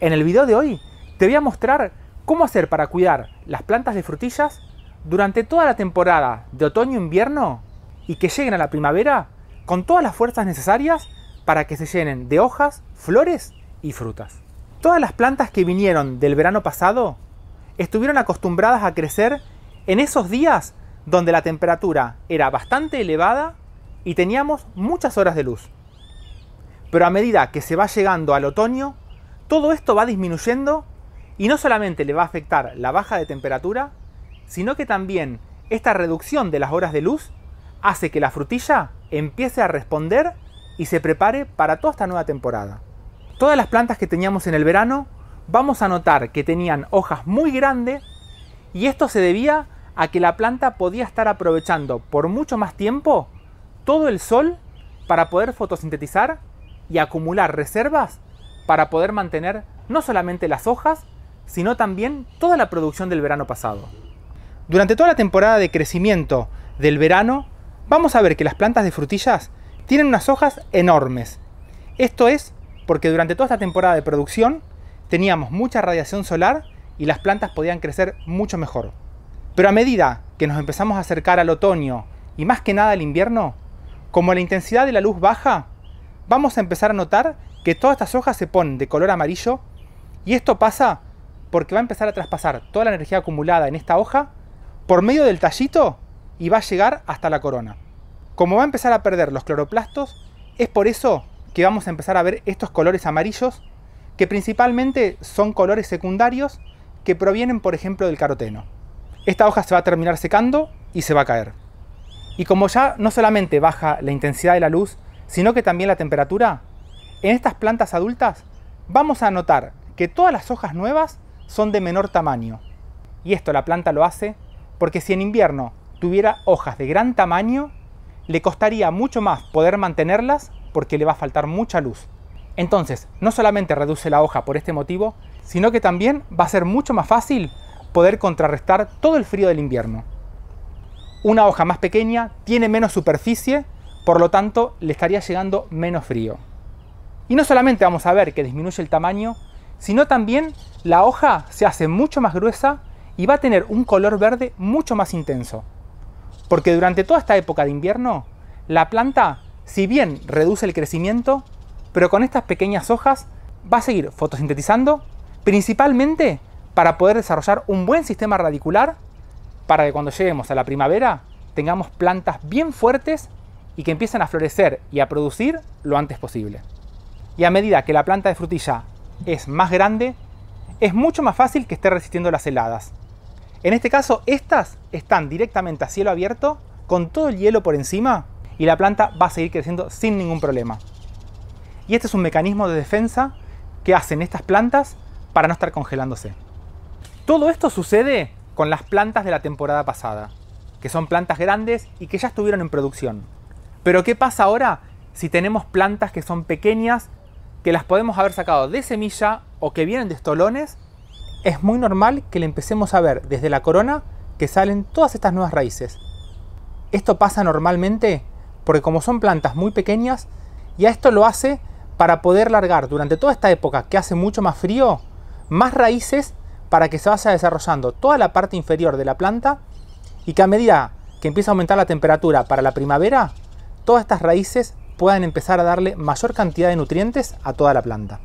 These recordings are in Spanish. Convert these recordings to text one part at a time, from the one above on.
En el video de hoy te voy a mostrar cómo hacer para cuidar las plantas de frutillas durante toda la temporada de otoño-invierno e y que lleguen a la primavera con todas las fuerzas necesarias para que se llenen de hojas, flores y frutas. Todas las plantas que vinieron del verano pasado estuvieron acostumbradas a crecer en esos días donde la temperatura era bastante elevada y teníamos muchas horas de luz. Pero a medida que se va llegando al otoño, todo esto va disminuyendo y no solamente le va a afectar la baja de temperatura, sino que también esta reducción de las horas de luz hace que la frutilla empiece a responder y se prepare para toda esta nueva temporada. Todas las plantas que teníamos en el verano vamos a notar que tenían hojas muy grandes y esto se debía a que la planta podía estar aprovechando por mucho más tiempo todo el sol para poder fotosintetizar y acumular reservas para poder mantener no solamente las hojas, sino también toda la producción del verano pasado. Durante toda la temporada de crecimiento del verano, vamos a ver que las plantas de frutillas tienen unas hojas enormes. Esto es porque durante toda esta temporada de producción teníamos mucha radiación solar y las plantas podían crecer mucho mejor. Pero a medida que nos empezamos a acercar al otoño y más que nada al invierno, como la intensidad de la luz baja, vamos a empezar a notar que todas estas hojas se ponen de color amarillo y esto pasa porque va a empezar a traspasar toda la energía acumulada en esta hoja por medio del tallito y va a llegar hasta la corona. Como va a empezar a perder los cloroplastos, es por eso que vamos a empezar a ver estos colores amarillos, que principalmente son colores secundarios que provienen, por ejemplo, del caroteno. Esta hoja se va a terminar secando y se va a caer. Y como ya no solamente baja la intensidad de la luz, sino que también la temperatura, en estas plantas adultas vamos a notar que todas las hojas nuevas son de menor tamaño. Y esto la planta lo hace porque si en invierno tuviera hojas de gran tamaño, le costaría mucho más poder mantenerlas porque le va a faltar mucha luz. Entonces, no solamente reduce la hoja por este motivo, sino que también va a ser mucho más fácil poder contrarrestar todo el frío del invierno. Una hoja más pequeña tiene menos superficie, por lo tanto le estaría llegando menos frío. Y no solamente vamos a ver que disminuye el tamaño, sino también la hoja se hace mucho más gruesa y va a tener un color verde mucho más intenso. Porque durante toda esta época de invierno, la planta, si bien reduce el crecimiento, pero con estas pequeñas hojas va a seguir fotosintetizando, principalmente para poder desarrollar un buen sistema radicular, para que cuando lleguemos a la primavera tengamos plantas bien fuertes y que empiecen a florecer y a producir lo antes posible y a medida que la planta de frutilla es más grande, es mucho más fácil que esté resistiendo las heladas. En este caso, estas están directamente a cielo abierto, con todo el hielo por encima, y la planta va a seguir creciendo sin ningún problema. Y este es un mecanismo de defensa que hacen estas plantas para no estar congelándose. Todo esto sucede con las plantas de la temporada pasada, que son plantas grandes y que ya estuvieron en producción. Pero ¿qué pasa ahora si tenemos plantas que son pequeñas que las podemos haber sacado de semilla o que vienen de estolones, es muy normal que le empecemos a ver desde la corona que salen todas estas nuevas raíces. Esto pasa normalmente porque como son plantas muy pequeñas, y esto lo hace para poder largar durante toda esta época que hace mucho más frío, más raíces para que se vaya desarrollando toda la parte inferior de la planta y que a medida que empieza a aumentar la temperatura para la primavera, todas estas raíces puedan empezar a darle mayor cantidad de nutrientes a toda la planta.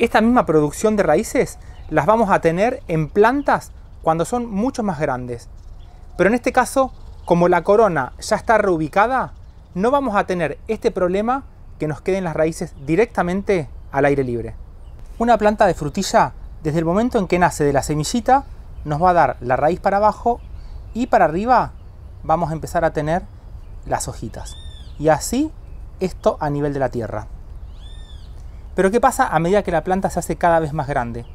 Esta misma producción de raíces las vamos a tener en plantas cuando son mucho más grandes. Pero en este caso, como la corona ya está reubicada, no vamos a tener este problema que nos queden las raíces directamente al aire libre. Una planta de frutilla, desde el momento en que nace de la semillita, nos va a dar la raíz para abajo y para arriba vamos a empezar a tener las hojitas. Y así esto a nivel de la tierra. Pero ¿qué pasa a medida que la planta se hace cada vez más grande?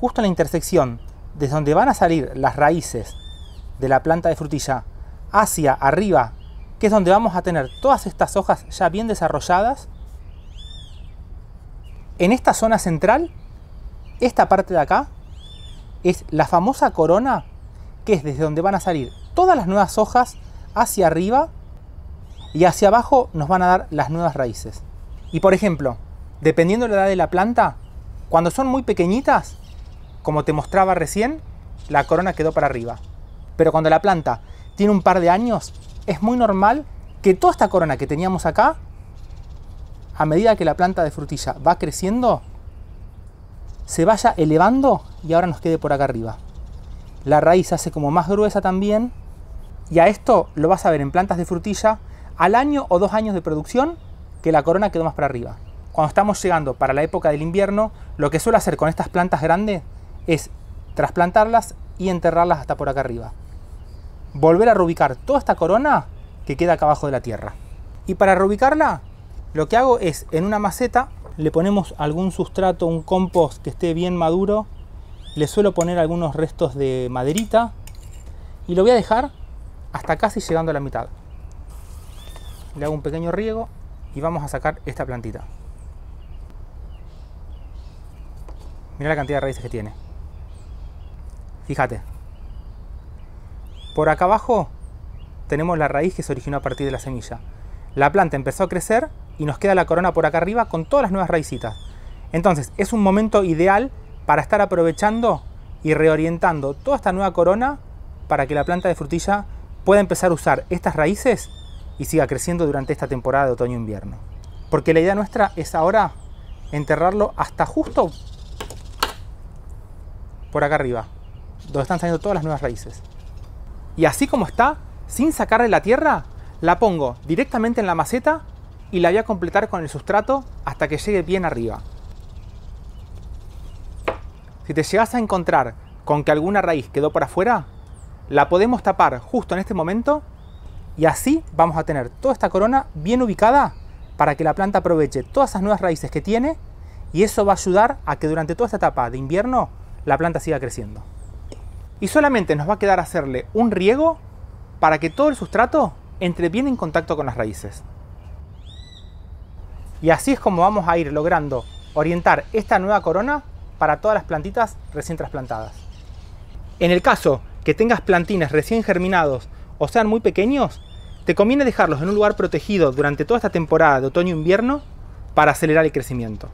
Justo en la intersección, desde donde van a salir las raíces de la planta de frutilla hacia arriba, que es donde vamos a tener todas estas hojas ya bien desarrolladas, en esta zona central, esta parte de acá, es la famosa corona, que es desde donde van a salir todas las nuevas hojas hacia arriba y hacia abajo nos van a dar las nuevas raíces. Y por ejemplo, dependiendo de la edad de la planta, cuando son muy pequeñitas, como te mostraba recién, la corona quedó para arriba. Pero cuando la planta tiene un par de años, es muy normal que toda esta corona que teníamos acá, a medida que la planta de frutilla va creciendo, se vaya elevando y ahora nos quede por acá arriba. La raíz hace como más gruesa también y a esto lo vas a ver en plantas de frutilla al año o dos años de producción que la corona quedó más para arriba. Cuando estamos llegando para la época del invierno, lo que suelo hacer con estas plantas grandes es trasplantarlas y enterrarlas hasta por acá arriba. Volver a reubicar toda esta corona que queda acá abajo de la tierra. Y para reubicarla, lo que hago es en una maceta le ponemos algún sustrato, un compost que esté bien maduro, le suelo poner algunos restos de maderita y lo voy a dejar hasta casi llegando a la mitad le hago un pequeño riego y vamos a sacar esta plantita. Mira la cantidad de raíces que tiene. Fíjate. Por acá abajo tenemos la raíz que se originó a partir de la semilla. La planta empezó a crecer y nos queda la corona por acá arriba con todas las nuevas raícitas. Entonces es un momento ideal para estar aprovechando y reorientando toda esta nueva corona para que la planta de frutilla pueda empezar a usar estas raíces y siga creciendo durante esta temporada de otoño-invierno. Porque la idea nuestra es ahora enterrarlo hasta justo por acá arriba, donde están saliendo todas las nuevas raíces. Y así como está, sin sacarle la tierra, la pongo directamente en la maceta y la voy a completar con el sustrato hasta que llegue bien arriba. Si te llegas a encontrar con que alguna raíz quedó por afuera, la podemos tapar justo en este momento y así vamos a tener toda esta corona bien ubicada para que la planta aproveche todas esas nuevas raíces que tiene y eso va a ayudar a que durante toda esta etapa de invierno la planta siga creciendo. Y solamente nos va a quedar hacerle un riego para que todo el sustrato entre bien en contacto con las raíces. Y así es como vamos a ir logrando orientar esta nueva corona para todas las plantitas recién trasplantadas. En el caso que tengas plantines recién germinados o sean muy pequeños, te conviene dejarlos en un lugar protegido durante toda esta temporada de otoño-invierno e para acelerar el crecimiento.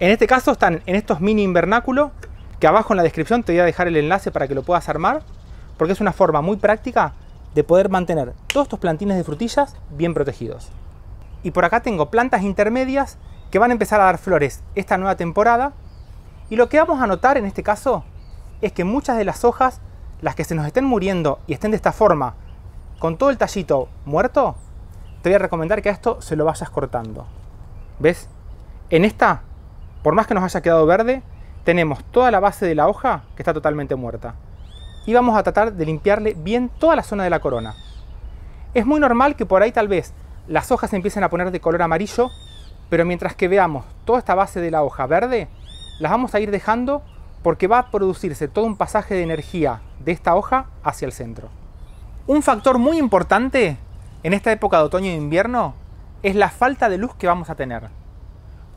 En este caso están en estos mini invernáculos, que abajo en la descripción te voy a dejar el enlace para que lo puedas armar, porque es una forma muy práctica de poder mantener todos estos plantines de frutillas bien protegidos. Y por acá tengo plantas intermedias que van a empezar a dar flores esta nueva temporada. Y lo que vamos a notar en este caso es que muchas de las hojas las que se nos estén muriendo y estén de esta forma, con todo el tallito muerto, te voy a recomendar que a esto se lo vayas cortando. ¿Ves? En esta, por más que nos haya quedado verde, tenemos toda la base de la hoja que está totalmente muerta. Y vamos a tratar de limpiarle bien toda la zona de la corona. Es muy normal que por ahí tal vez las hojas empiecen a poner de color amarillo, pero mientras que veamos toda esta base de la hoja verde, las vamos a ir dejando porque va a producirse todo un pasaje de energía de esta hoja hacia el centro. Un factor muy importante en esta época de otoño e invierno es la falta de luz que vamos a tener.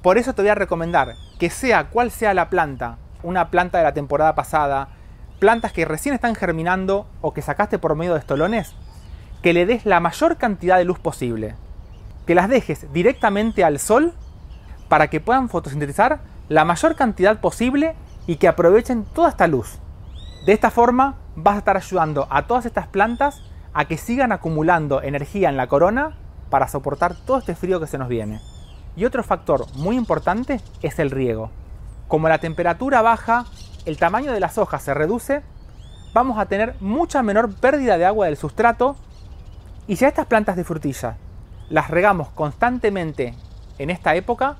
Por eso te voy a recomendar que sea cual sea la planta, una planta de la temporada pasada, plantas que recién están germinando o que sacaste por medio de estolones, que le des la mayor cantidad de luz posible. Que las dejes directamente al sol para que puedan fotosintetizar la mayor cantidad posible y que aprovechen toda esta luz. De esta forma vas a estar ayudando a todas estas plantas a que sigan acumulando energía en la corona para soportar todo este frío que se nos viene. Y otro factor muy importante es el riego. Como la temperatura baja, el tamaño de las hojas se reduce, vamos a tener mucha menor pérdida de agua del sustrato y si estas plantas de frutilla las regamos constantemente en esta época,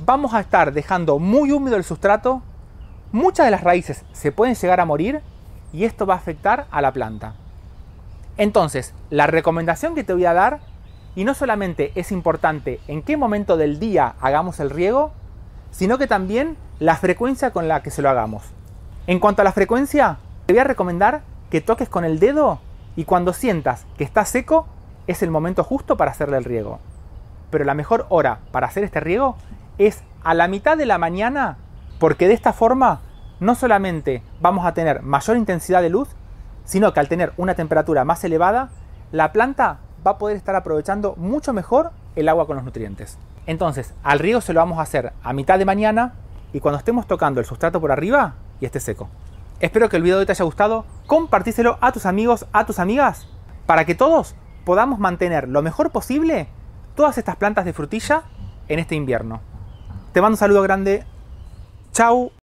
vamos a estar dejando muy húmedo el sustrato Muchas de las raíces se pueden llegar a morir y esto va a afectar a la planta. Entonces, la recomendación que te voy a dar, y no solamente es importante en qué momento del día hagamos el riego, sino que también la frecuencia con la que se lo hagamos. En cuanto a la frecuencia, te voy a recomendar que toques con el dedo y cuando sientas que está seco, es el momento justo para hacerle el riego. Pero la mejor hora para hacer este riego es a la mitad de la mañana, porque de esta forma no solamente vamos a tener mayor intensidad de luz, sino que al tener una temperatura más elevada, la planta va a poder estar aprovechando mucho mejor el agua con los nutrientes. Entonces, al riego se lo vamos a hacer a mitad de mañana y cuando estemos tocando el sustrato por arriba y esté seco. Espero que el video de hoy te haya gustado, compartíselo a tus amigos, a tus amigas, para que todos podamos mantener lo mejor posible todas estas plantas de frutilla en este invierno. Te mando un saludo grande, Chao.